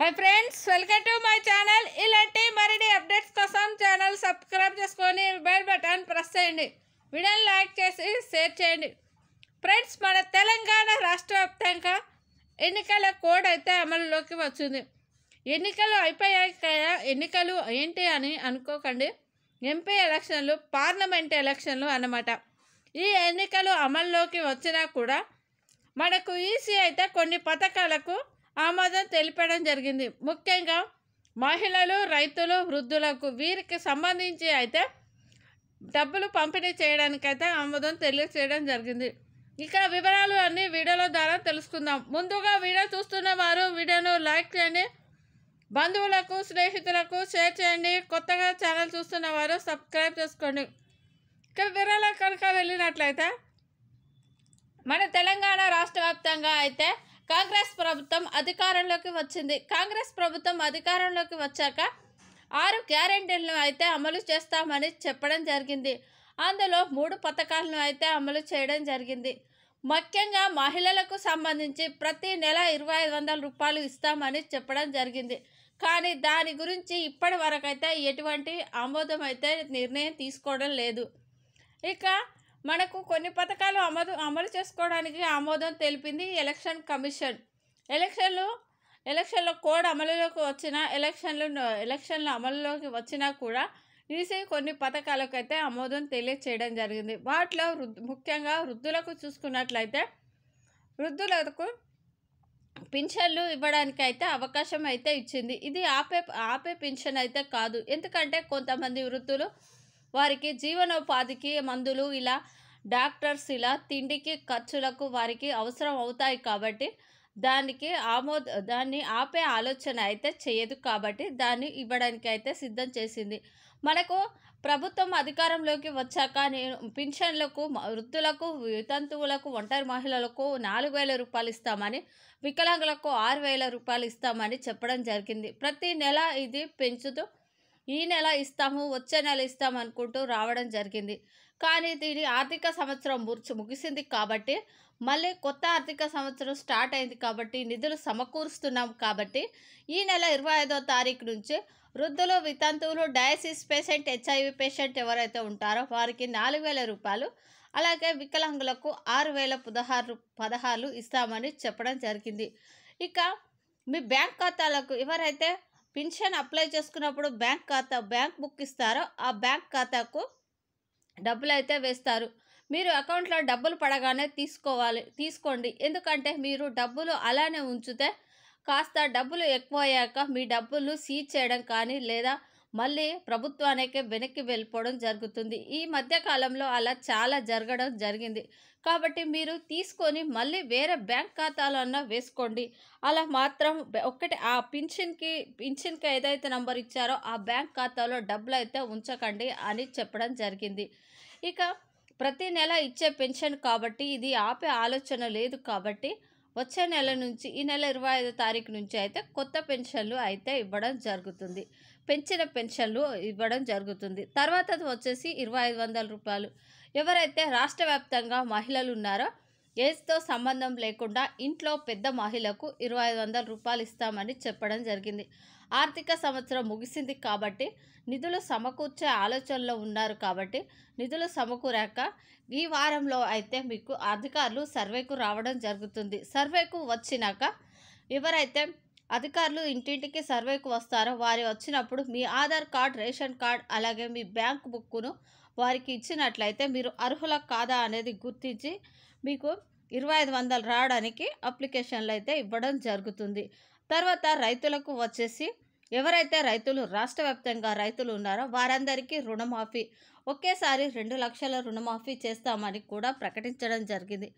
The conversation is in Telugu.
high friends welcome to my channel ఇలాంటి మరిన్ని అప్డేట్స్ కోసం ఛానల్ సబ్స్క్రైబ్ చేసుకొని బెల్ బటన్ ప్రెస్ చేయండి వీడియోని లైక్ చేసి షేర్ చేయండి ఫ్రెండ్స్ మన తెలంగాణ రాష్ట్ర వ్యాప్తంగా ఎన్నికల కోడ్ అయితే అమలులోకి వచ్చింది ఎన్నికలు అయిపోయాయి ఎన్నికలు ఏంటి అని అనుకోకండి ఎంపీ ఎలక్షన్లు పార్లమెంట్ ఎలక్షన్లు అన్నమాట ఈ ఎన్నికలు అమల్లోకి వచ్చినా కూడా మనకు ఈసీ అయితే కొన్ని పథకాలకు ఆమోదం తెలిపడం జరిగింది ముఖ్యంగా మహిళలు రైతులు వృద్ధులకు వీరికి సంబంధించి అయితే డబ్బులు పంపిణీ చేయడానికైతే ఆమోదం తెలియచేయడం జరిగింది ఇక్కడ వివరాలు అన్నీ వీడియోల ద్వారా తెలుసుకుందాం ముందుగా వీడియో చూస్తున్న వారు వీడియోను లైక్ చేయండి బంధువులకు స్నేహితులకు షేర్ చేయండి కొత్తగా ఛానల్ చూస్తున్న వారు సబ్స్క్రైబ్ చేసుకోండి ఇక వివరాల కనుక వెళ్ళినట్లయితే మన తెలంగాణ రాష్ట్ర అయితే కాంగ్రెస్ ప్రభుత్వం అధికారంలోకి వచ్చింది కాంగ్రెస్ ప్రభుత్వం అధికారంలోకి వచ్చాక ఆరు గ్యారెంటీలను అయితే అమలు చేస్తామని చెప్పడం జరిగింది అందులో మూడు పథకాలను అయితే అమలు చేయడం జరిగింది ముఖ్యంగా మహిళలకు సంబంధించి ప్రతి నెల ఇరవై ఐదు వందల రూపాయలు ఇస్తామని చెప్పడం జరిగింది కానీ దాని గురించి ఇప్పటి అయితే ఎటువంటి ఆమోదం అయితే నిర్ణయం తీసుకోవడం లేదు ఇక మనకు కొన్ని పథకాలు అమలు అమలు చేసుకోవడానికి ఆమోదం తెలిపింది ఎలక్షన్ కమిషన్ ఎలక్షన్లు ఎలక్షన్లో కోడ్ అమలులోకి వచ్చిన ఎలక్షన్లు ఎలక్షన్లు అమలులోకి వచ్చినా కూడా ఈసీ కొన్ని పథకాలకైతే ఆమోదం తెలియచేయడం జరిగింది వాటిలో ముఖ్యంగా వృద్ధులకు చూసుకున్నట్లయితే వృద్ధులకు పింఛన్లు ఇవ్వడానికి అయితే అవకాశం అయితే ఇచ్చింది ఇది ఆపే ఆపే పింఛన్ అయితే కాదు ఎందుకంటే కొంతమంది వృద్ధులు వారికి జీవనోపాధికి మందులు ఇలా డాక్టర్స్ ఇలా తిండికి ఖర్చులకు వారికి అవసరం అవుతాయి కాబట్టి దానికి ఆమోద దాన్ని ఆపే ఆలోచన అయితే చేయదు కాబట్టి దాన్ని ఇవ్వడానికి అయితే సిద్ధం చేసింది మనకు ప్రభుత్వం అధికారంలోకి వచ్చాక నేను పింఛన్లకు వృద్ధులకు వితంతువులకు ఒంటరి మహిళలకు నాలుగు వేల రూపాయలు ఇస్తామని వికలాంగులకు ఆరు వేల రూపాయలు ఇస్తామని చెప్పడం జరిగింది ప్రతి నెల ఇది పెంచుతూ ఈ నెల ఇస్తాము వచ్చే నెల ఇస్తాము అనుకుంటూ రావడం జరిగింది కానీ దీని ఆర్థిక సంవత్సరం ముగిసింది కాబట్టి మళ్ళీ కొత్త ఆర్థిక సంవత్సరం స్టార్ట్ అయింది కాబట్టి నిధులు సమకూరుస్తున్నాం కాబట్టి ఈ నెల ఇరవై ఐదో తారీఖు నుంచి వృద్ధులు వితంతువులు డయాసిస్ పేషెంట్ హెచ్ఐవి పేషెంట్ ఎవరైతే ఉంటారో వారికి నాలుగు వేల రూపాయలు అలాగే వికలాంగులకు ఆరు వేల పదహారు పదహారు ఇస్తామని చెప్పడం జరిగింది ఇక మీ బ్యాంక్ ఖాతాలకు ఎవరైతే పెన్షన్ అప్లై చేసుకున్నప్పుడు బ్యాంక్ ఖాతా బ్యాంక్ బుక్ ఇస్తారో ఆ బ్యాంక్ ఖాతాకు డబ్బులు అయితే వేస్తారు మీరు అకౌంట్లో డబ్బులు పడగానే తీసుకోవాలి తీసుకోండి ఎందుకంటే మీరు డబ్బులు అలానే ఉంచితే కాస్త డబ్బులు ఎక్కువయ్యాక మీ డబ్బులు సీజ్ చేయడం కానీ లేదా మళ్ళీ ప్రభుత్వానికి వెనక్కి వెళ్ళిపోవడం జరుగుతుంది ఈ మధ్యకాలంలో అలా చాలా జరగడం జరిగింది కాబట్టి మీరు తీసుకొని మళ్ళీ వేరే బ్యాంక్ ఖాతాలన్నా వేసుకోండి అలా మాత్రం ఒక్కటి ఆ పింఛన్కి పింఛన్కి ఏదైతే నంబర్ ఇచ్చారో ఆ బ్యాంక్ ఖాతాలో డబ్బులు అయితే ఉంచకండి అని చెప్పడం జరిగింది ఇక ప్రతి నెల ఇచ్చే పెన్షన్ కాబట్టి ఇది ఆపే ఆలోచన లేదు కాబట్టి వచ్చే నెల నుంచి ఈ నెల ఇరవై ఐదో తారీఖు నుంచి అయితే కొత్త పెన్షన్లు అయితే ఇవ్వడం జరుగుతుంది పెంచిన పెన్షన్లు ఇవ్వడం జరుగుతుంది తర్వాత వచ్చేసి ఇరవై ఐదు వందల రూపాయలు ఎవరైతే రాష్ట్ర వ్యాప్తంగా మహిళలు ఉన్నారో ఏజ్తో సంబంధం లేకుండా ఇంట్లో పెద్ద మహిళకు ఇరవై ఐదు వందల రూపాయలు ఇస్తామని చెప్పడం జరిగింది ఆర్థిక సంవత్సరం ముగిసింది కాబట్టి నిధులు సమకూర్చే ఆలోచనలో ఉన్నారు కాబట్టి నిధులు సమకూరాక ఈ వారంలో అయితే మీకు అధికారులు సర్వేకు రావడం జరుగుతుంది సర్వేకు వచ్చినాక ఎవరైతే అధికారులు ఇంటింటికి సర్వేకు వస్తారో వారు వచ్చినప్పుడు మీ ఆధార్ కార్డ్ రేషన్ కార్డ్ అలాగే మీ బ్యాంక్ బుక్ను వారికి ఇచ్చినట్లయితే మీరు అర్హుల కాదా అనేది గుర్తించి మీకు ఇరవై ఐదు వందలు రావడానికి అప్లికేషన్లు అయితే ఇవ్వడం జరుగుతుంది తర్వాత రైతులకు వచ్చేసి ఎవరైతే రైతులు రాష్ట్ర వ్యాప్తంగా రైతులు ఉన్నారో వారందరికీ రుణమాఫీ ఒకేసారి రెండు లక్షల రుణమాఫీ చేస్తామని కూడా ప్రకటించడం జరిగింది